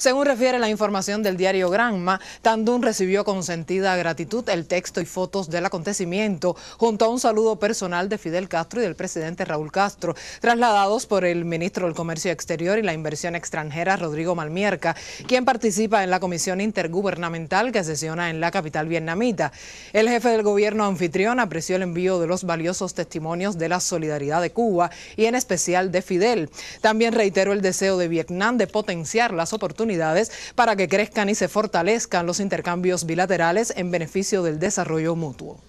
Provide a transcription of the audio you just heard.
Según refiere la información del diario Granma, Tandún recibió con sentida gratitud el texto y fotos del acontecimiento, junto a un saludo personal de Fidel Castro y del presidente Raúl Castro, trasladados por el ministro del Comercio Exterior y la Inversión Extranjera, Rodrigo Malmierca, quien participa en la comisión intergubernamental que sesiona en la capital vietnamita. El jefe del gobierno anfitrión apreció el envío de los valiosos testimonios de la solidaridad de Cuba y en especial de Fidel. También reiteró el deseo de Vietnam de potenciar las oportunidades para que crezcan y se fortalezcan los intercambios bilaterales en beneficio del desarrollo mutuo.